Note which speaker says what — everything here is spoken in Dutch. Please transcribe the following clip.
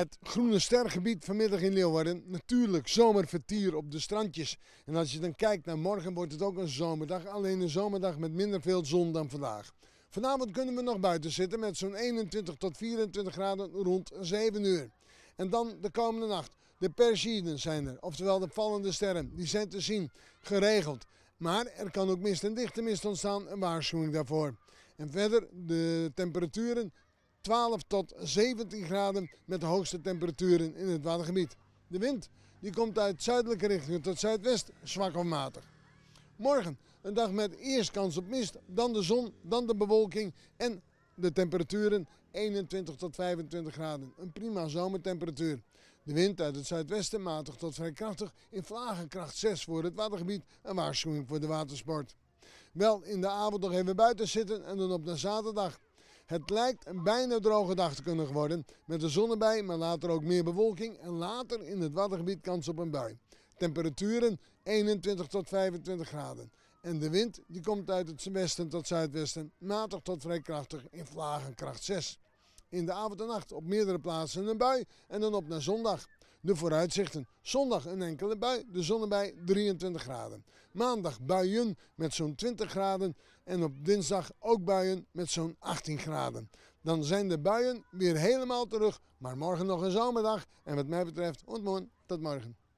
Speaker 1: Het Groene Stergebied vanmiddag in Leeuwarden. Natuurlijk zomervertier op de strandjes. En als je dan kijkt naar morgen wordt het ook een zomerdag. Alleen een zomerdag met minder veel zon dan vandaag. Vanavond kunnen we nog buiten zitten met zo'n 21 tot 24 graden rond 7 uur. En dan de komende nacht. De Persiden zijn er, oftewel de vallende sterren. Die zijn te zien, geregeld. Maar er kan ook mist en dichte mist ontstaan, een waarschuwing daarvoor. En verder de temperaturen 12 tot 17 graden met de hoogste temperaturen in het watergebied. De wind die komt uit zuidelijke richtingen tot zuidwest, zwak of matig. Morgen een dag met eerst kans op mist, dan de zon, dan de bewolking en de temperaturen 21 tot 25 graden. Een prima zomertemperatuur. De wind uit het zuidwesten matig tot vrij krachtig in vlagenkracht 6 voor het watergebied. Een waarschuwing voor de watersport. Wel in de avond nog even buiten zitten en dan op naar zaterdag. Het lijkt een bijna droge dag te kunnen worden met de zon erbij, maar later ook meer bewolking en later in het Waddengebied kans op een bui. Temperaturen 21 tot 25 graden. En de wind die komt uit het westen tot zuidwesten, matig tot vrij krachtig in vlagen kracht 6. In de avond en nacht op meerdere plaatsen een bui en dan op naar zondag. De vooruitzichten. Zondag een enkele bui, de zon erbij 23 graden. Maandag buien met zo'n 20 graden. En op dinsdag ook buien met zo'n 18 graden. Dan zijn de buien weer helemaal terug. Maar morgen nog een zomerdag. En wat mij betreft, ontmoen. Tot morgen.